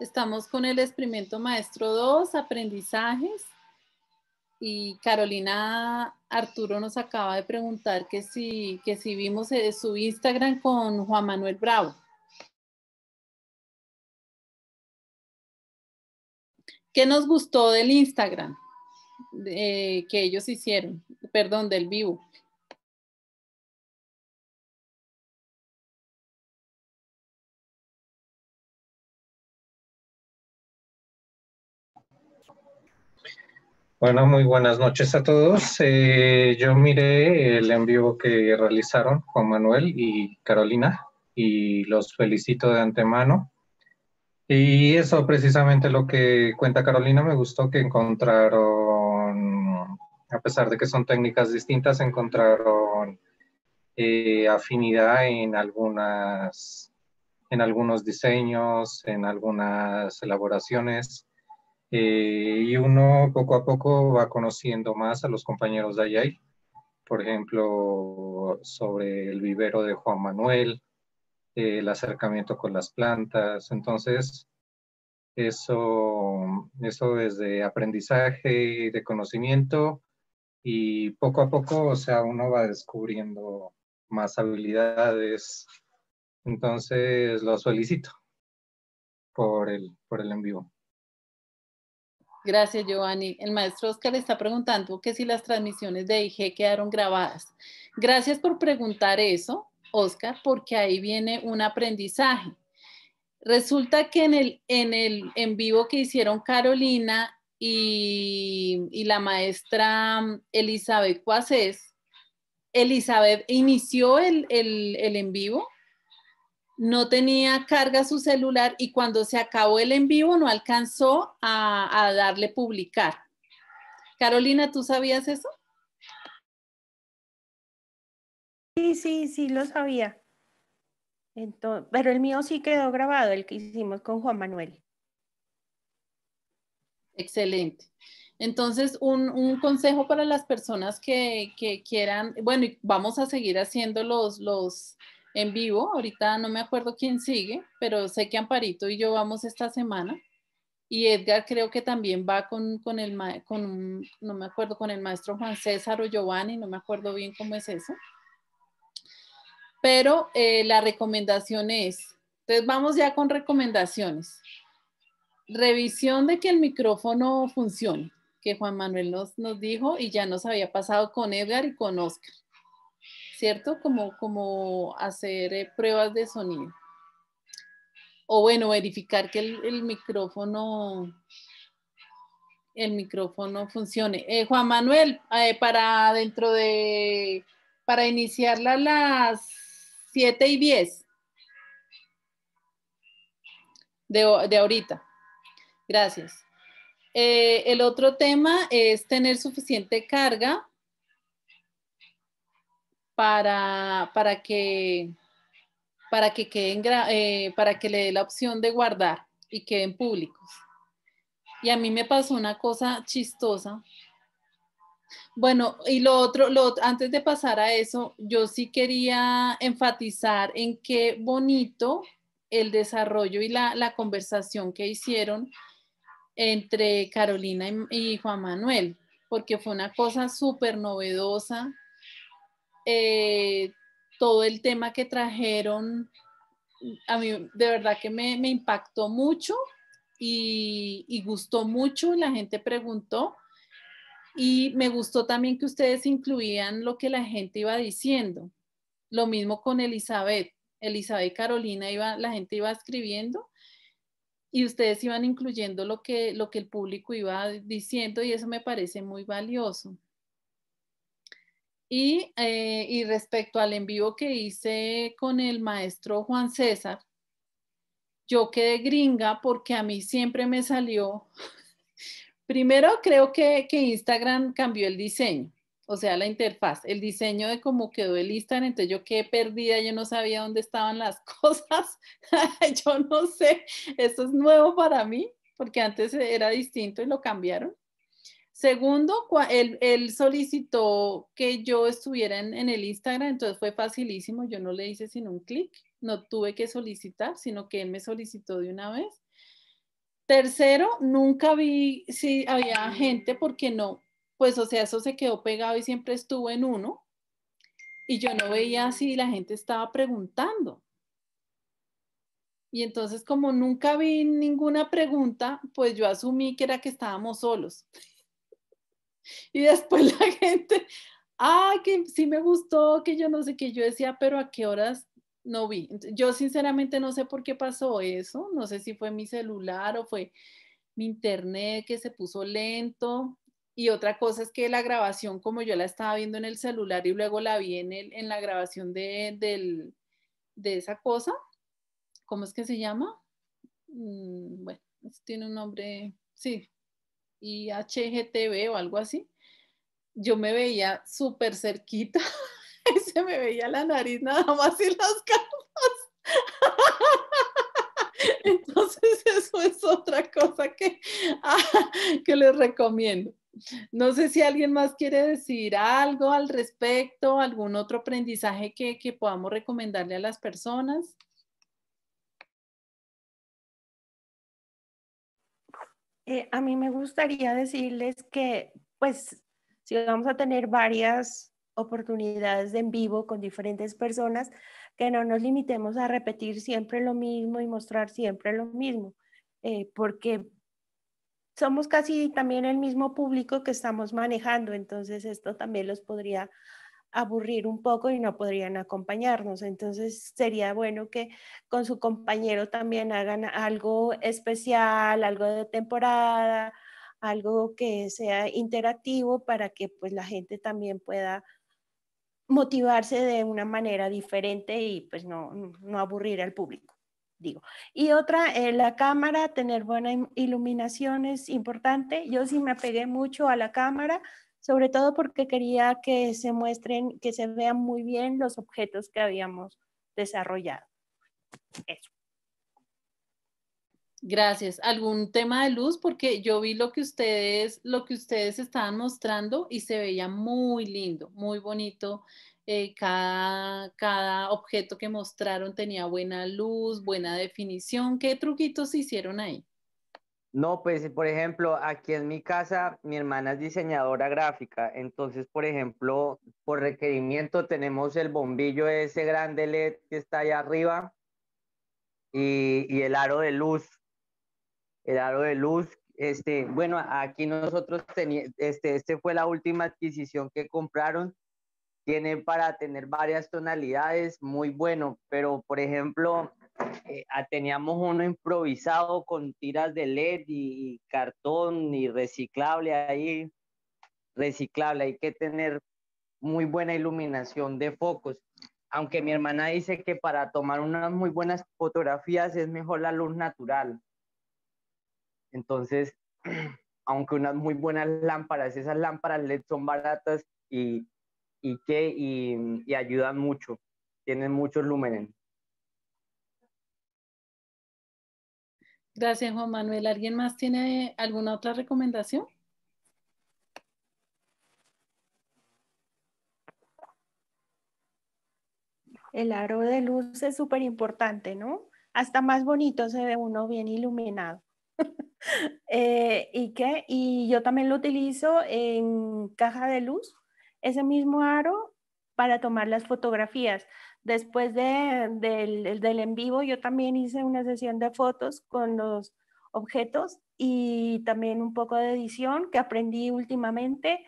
Estamos con el experimento maestro 2, aprendizajes. Y Carolina Arturo nos acaba de preguntar que si, que vimos eh, su Instagram con Juan Manuel Bravo. ¿Qué nos gustó del Instagram que ellos hicieron? Perdón, del vivo. Bueno, muy buenas noches a todos. Eh, yo miré el envío que realizaron Juan Manuel y Carolina y los felicito de antemano. Y eso precisamente lo que cuenta Carolina, me gustó que encontraron, a pesar de que son técnicas distintas, encontraron eh, afinidad en algunas en algunos diseños, en algunas elaboraciones. Eh, y uno poco a poco va conociendo más a los compañeros de allá, por ejemplo, sobre el vivero de Juan Manuel, el acercamiento con las plantas. Entonces, eso, eso de aprendizaje de conocimiento y poco a poco, o sea, uno va descubriendo más habilidades. Entonces, lo solicito por el, por el en Gracias, Giovanni. El maestro Oscar está preguntando que si las transmisiones de IG quedaron grabadas. Gracias por preguntar eso, Oscar, porque ahí viene un aprendizaje. Resulta que en el en, el, en vivo que hicieron Carolina y, la maestra mm, Elizabeth Cuasés, Elizabeth inició el, el en vivo no tenía carga su celular y cuando se acabó el en vivo no alcanzó a, darle publicar. Carolina, ¿tú sabías eso? Sí, sí, sí, lo sabía. Entonces, pero el mío sí quedó grabado, el que hicimos con Juan Manuel. Excelente. Entonces, un, consejo para las personas que, que, quieran, bueno, vamos a seguir haciendo los en vivo. Ahorita no me acuerdo quién sigue, pero sé que Amparito y yo vamos esta semana. Y Edgar creo que también va con, el, con, no me acuerdo, con el maestro Juan César o Giovanni, no me acuerdo bien cómo es eso. Pero eh, la recomendación es, entonces vamos ya con recomendaciones. Revisión de que el micrófono funcione, que Juan Manuel nos, nos dijo y ya nos había pasado con Edgar y con Oscar. ¿cierto? Como, como hacer eh, pruebas de sonido. O bueno, verificar que el, micrófono el micrófono funcione. Eh, Juan Manuel, eh, para dentro de, para iniciarla a las 7 y 10 de, de ahorita. Gracias. el otro tema es tener suficiente carga para, para que para que queden eh, para que le dé la opción de guardar y queden públicos. Y a mí me pasó una cosa chistosa. Bueno, y lo otro, antes de pasar a eso, yo sí quería enfatizar en qué bonito el desarrollo y la, conversación que hicieron entre Carolina y, y Juan Manuel, porque fue una cosa súper novedosa, eh, todo el tema que trajeron, a mí de verdad que me, impactó mucho y, gustó mucho, la gente preguntó y me gustó también que ustedes incluían lo que la gente iba diciendo. Lo mismo con Elizabeth. Elizabeth Carolina, iba, la gente iba escribiendo y ustedes iban incluyendo lo que, lo que el público iba diciendo y eso me parece muy valioso. Eh, y, respecto al en vivo que hice con el maestro Juan César, yo quedé gringa porque a mí siempre me salió, primero creo que, que Instagram cambió el diseño o sea, la interfaz, el diseño de cómo quedó el Instagram, entonces yo quedé perdida, yo no sabía dónde estaban las cosas, yo no sé, eso es nuevo para mí, porque antes era distinto y lo cambiaron. Segundo, él, solicitó que yo estuviera en, el Instagram, entonces fue facilísimo, yo no le hice sin un clic, no tuve que solicitar, sino que él me solicitó de una vez. Tercero, nunca vi si había gente, porque no, pues o sea, eso se quedó pegado y siempre estuvo en uno, y yo no veía si la gente estaba preguntando. Y entonces, como nunca vi ninguna pregunta, pues yo asumí que era que estábamos solos. Y después la gente, ah, que sí me gustó, que yo no sé qué, yo decía, pero ¿a qué horas no vi? Yo sinceramente no sé por qué pasó eso, no sé si fue mi celular o fue mi internet que se puso lento. Y otra cosa es que la grabación, como yo la estaba viendo en el celular y luego la vi en, la grabación de, esa cosa, ¿cómo es que se llama? Mm, bueno, tiene un nombre, sí, y HGTV o algo así, yo me veía súper cerquita se me veía la nariz nada más y las gafas. Entonces eso es otra cosa que, ah, que les recomiendo. No sé si alguien más quiere decir algo al respecto, algún otro aprendizaje que, que podamos recomendarle a las personas. Eh, a mí me gustaría decirles que, pues, si vamos a tener varias oportunidades en vivo con diferentes personas, que no nos limitemos a repetir siempre lo mismo y mostrar siempre lo mismo, eh, porque somos casi también el mismo público que estamos manejando, entonces esto también los podría aburrir un poco y no podrían acompañarnos. Entonces sería bueno que con su compañero también hagan algo especial, algo de temporada, algo que sea interactivo para que pues la gente también pueda motivarse de una manera diferente y pues no, aburrir al público, digo. Y otra, eh, la cámara, tener buena iluminación es importante. Yo sí me apegué mucho a la cámara, sobre todo porque quería que se muestren, que se vean muy bien los objetos que habíamos desarrollado. Eso. Gracias. ¿Algún tema de luz? Porque yo vi lo que ustedes, lo que ustedes estaban mostrando y se veía muy lindo, muy bonito. Eh, cada, cada objeto que mostraron tenía buena luz, buena definición. ¿Qué truquitos hicieron ahí? No, pues por ejemplo, aquí en mi casa mi hermana es diseñadora gráfica, entonces por ejemplo, por requerimiento tenemos el bombillo ese grande LED que está allá arriba y, el aro de luz, el aro de luz, este, bueno, aquí nosotros teníamos, este, este fue la última adquisición que compraron, tiene para tener varias tonalidades, muy bueno, pero por ejemplo, eh, ah, teníamos uno improvisado con tiras de LED y cartón y reciclable ahí, reciclable, hay que tener muy buena iluminación de focos. Aunque mi hermana dice que para tomar unas muy buenas fotografías es mejor la luz natural. Entonces, aunque unas muy buenas lámparas, esas lámparas LED son baratas y, que, y, ayudan mucho, tienen muchos lúmenes. Gracias, Juan Manuel. ¿Alguien más tiene alguna otra recomendación? El aro de luz es súper importante, ¿no? Hasta más bonito se ve uno bien iluminado. Eh, ¿Y qué? Y yo también lo utilizo en caja de luz, ese mismo aro para tomar las fotografías. Después del, en vivo, yo también hice una sesión de fotos con los objetos y también un poco de edición que aprendí últimamente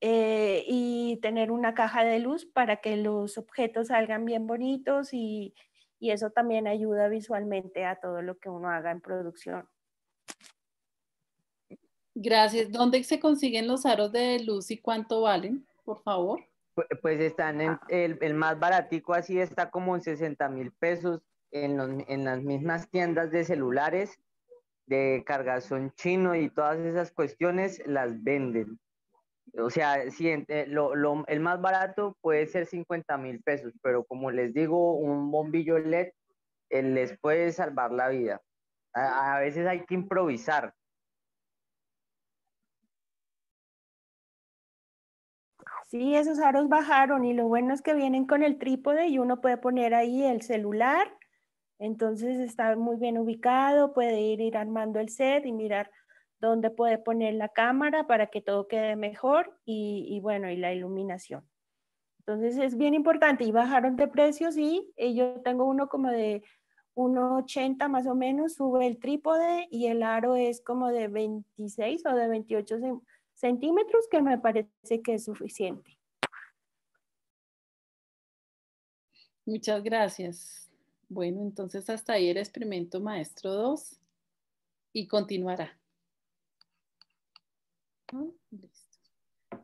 eh, y tener una caja de luz para que los objetos salgan bien bonitos y, y eso también ayuda visualmente a todo lo que uno haga en producción. Gracias. ¿Dónde se consiguen los aros de luz y cuánto valen, por favor? Pues están en ah. el, el, más baratico, así está como en 60 mil pesos en, las mismas tiendas de celulares, de cargazón chino y todas esas cuestiones las venden. O sea, si, eh, lo, el más barato puede ser 50 mil pesos, pero como les digo, un bombillo LED eh, les puede salvar la vida. a veces hay que improvisar. Sí, esos aros bajaron y lo bueno es que vienen con el trípode y uno puede poner ahí el celular, entonces está muy bien ubicado, puede ir, armando el set y mirar dónde puede poner la cámara para que todo quede mejor y, bueno, y la iluminación. Entonces es bien importante y bajaron de precios y, eh, yo tengo uno como de 1,80 más o menos, sube el trípode y el aro es como de 26 o de 28 centímetros, que me parece que es suficiente. Muchas gracias. Bueno, entonces hasta ahí el experimento maestro 2 y continuará.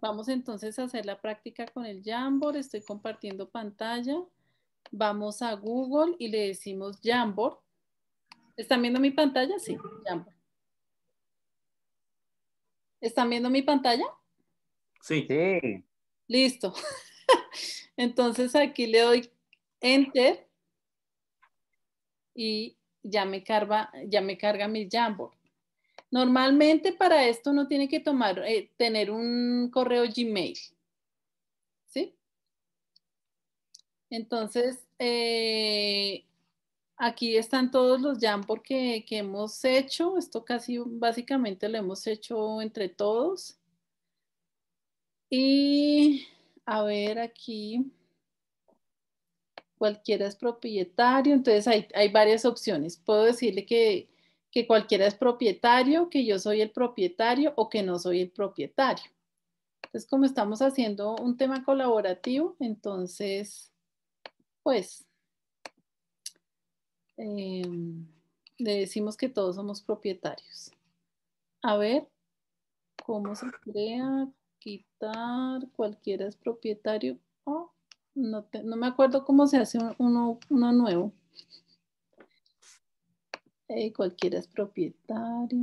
Vamos entonces a hacer la práctica con el Jamboard. Estoy compartiendo pantalla. Vamos a Google y le decimos Jamboard. ¿Están viendo mi pantalla? Sí, Jamboard. ¿Están viendo mi pantalla? Sí. sí. Listo. Entonces aquí le doy Enter y ya me, carga, ya me carga mi Jamboard. Normalmente para esto no tiene que tomar, eh, tener un correo Gmail. ¿Sí? Entonces, eh, Aquí están todos los jam que, hemos hecho. Esto casi básicamente lo hemos hecho entre todos. Y a ver aquí, cualquiera es propietario, entonces hay, hay varias opciones. Puedo decirle que, que, cualquiera es propietario, que yo soy el propietario o que no soy el propietario. Entonces, como estamos haciendo un tema colaborativo, entonces, pues Em, le decimos que todos somos propietarios. A ver, ¿cómo se crea? Quitar, cualquiera es propietario. Oh, no, me acuerdo cómo se hace uno, uno nuevo. Eh, cualquiera es propietario.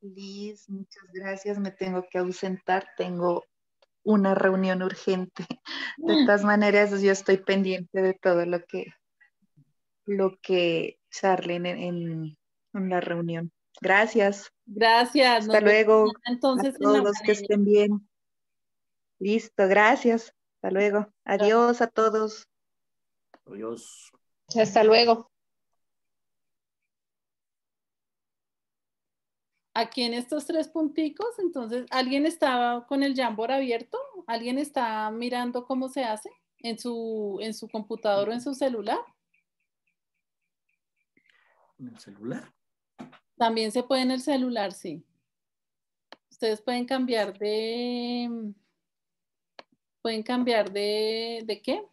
Liz, muchas gracias. Me tengo que ausentar. Tengo una reunión urgente. De todas maneras, yo estoy pendiente de todo lo que, lo que charlen en, en, la reunión. Gracias. Gracias. Hasta luego. Entonces, todos los que estén bien. Listo, gracias. Hasta luego. Adiós a todos. Adiós. Hasta luego. aquí en estos tres punticos, entonces, ¿alguien estaba con el Jamboard abierto? ¿Alguien está mirando cómo se hace en su, en su computador o en su celular? ¿En el celular? También se puede en el celular, sí. Ustedes pueden cambiar de... Pueden cambiar de... ¿De qué?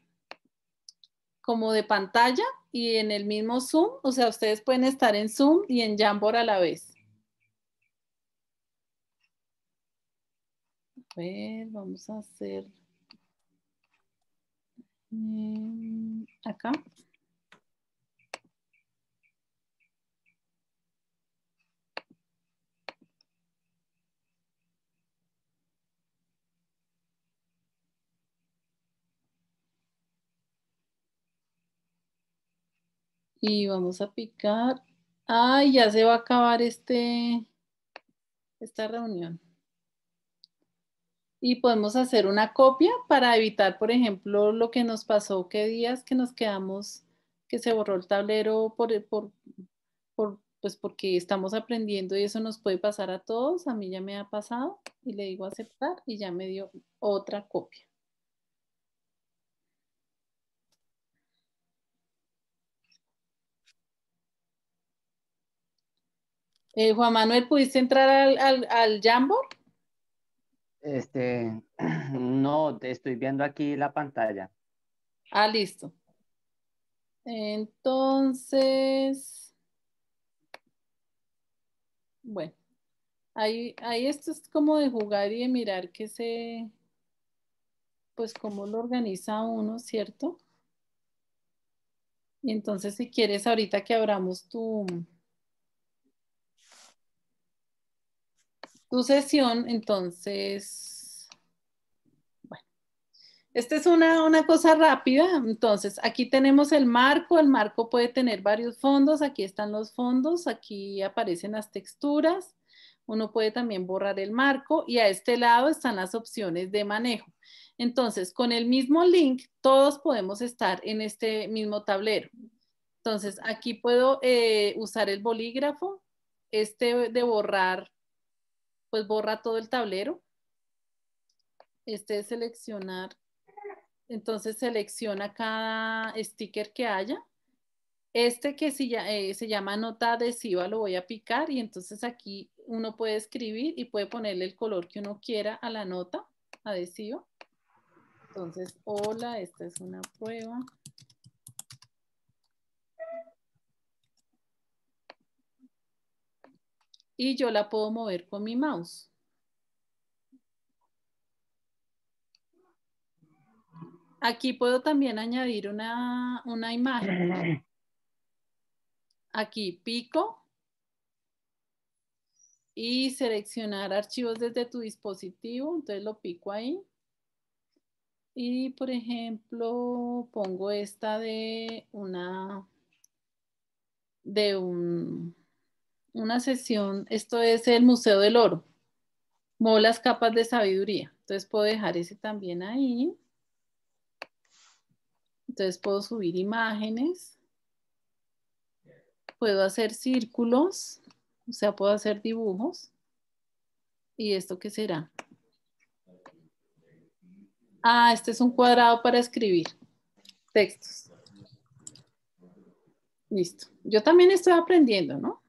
Como de pantalla y en el mismo Zoom. O sea, ustedes pueden estar en Zoom y en Jamboard a la vez. ver, vamos a hacer em, acá. Y vamos a picar. Ay, ya se va a acabar este, esta reunión y podemos hacer una copia para evitar, por ejemplo, lo que nos pasó que días que nos quedamos, que se borró el tablero eh, por, por, pues porque estamos aprendiendo y eso nos puede pasar a todos. A mí ya me ha pasado y le digo aceptar y ya me dio otra copia. Eh, Juan Manuel, ¿pudiste entrar al, al, al Jamboard? Este, no, te estoy viendo aquí la pantalla. Ah, listo. Entonces, bueno, ahí, ahí esto es como de jugar y de mirar que se, pues cómo lo organiza uno, ¿cierto? Y entonces si quieres ahorita que abramos tu, sesión entonces, bueno, esta es una, cosa rápida, entonces aquí tenemos el marco, el marco puede tener varios fondos, aquí están los fondos, aquí aparecen las texturas, uno puede también borrar el marco y a este lado están las opciones de manejo. Entonces, con el mismo link, todos podemos estar en este mismo tablero. Entonces, aquí puedo eh, usar el bolígrafo, este de borrar pues borra todo el tablero. Este es seleccionar, entonces selecciona cada sticker que haya. Este que se, eh, se llama nota adhesiva lo voy a picar y entonces aquí uno puede escribir y puede ponerle el color que uno quiera a la nota adhesiva. Entonces, hola, esta es una prueba y yo la puedo mover con mi mouse. Aquí puedo también añadir una, una imagen. Aquí pico y seleccionar archivos desde tu dispositivo. Entonces lo pico ahí. Y por ejemplo, pongo esta de una, de un, una sesión, esto es el Museo del Oro, las capas de sabiduría. Entonces puedo dejar ese también ahí. Entonces puedo subir imágenes. Puedo hacer círculos, o sea, puedo hacer dibujos. ¿Y esto qué será? Ah, este es un cuadrado para escribir textos. Listo. Yo también estoy aprendiendo, ¿no?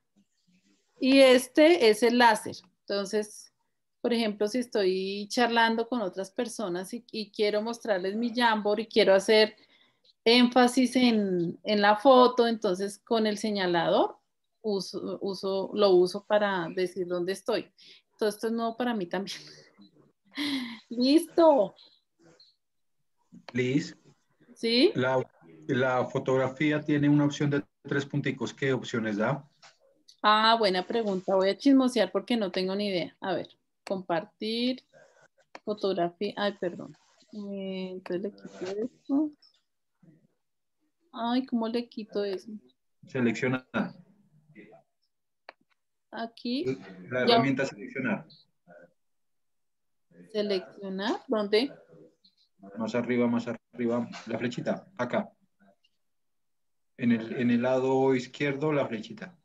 Y este es el láser. Entonces, por ejemplo, si estoy charlando con otras personas y, quiero mostrarles mi Jamboard y quiero hacer énfasis en, en, la foto, entonces con el señalador uso, lo uso para decir dónde estoy. Todo esto es nuevo para mí también. Listo. Liz. Sí. La, la fotografía tiene una opción de tres punticos. ¿Qué opciones da? Ah, buena pregunta. Voy a chismosear porque no tengo ni idea. A ver, compartir, fotografía. Ay, perdón. Eh, entonces le quito esto. Ay, ¿cómo le quito eso? Seleccionar. Aquí. La herramienta seleccionar. Seleccionar, ¿dónde? Más arriba, más arriba, la flechita, acá. en el lado izquierdo, la flechita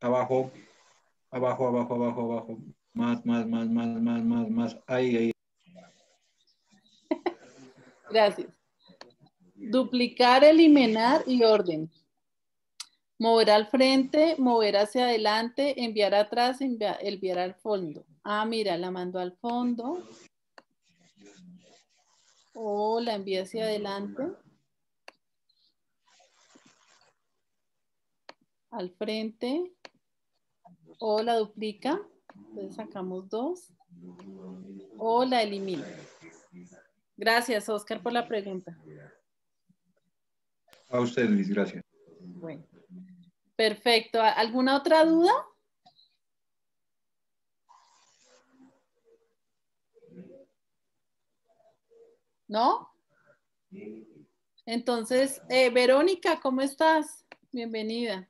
abajo, abajo, abajo, abajo, abajo, más, más, más, más, más, más, más, ahí, ahí. Gracias. Duplicar, eliminar y orden. Mover al frente, mover hacia adelante, enviar atrás, enviar, al fondo. Ah, mira, la mando al fondo. O la envía hacia adelante. Al frente o la duplica, entonces sacamos dos, o la elimina. Gracias, Oscar, por la pregunta. A usted, Luis, gracias. Bueno, perfecto. ¿Alguna otra duda? ¿No? Entonces, eh, Verónica, ¿cómo estás? Bienvenida.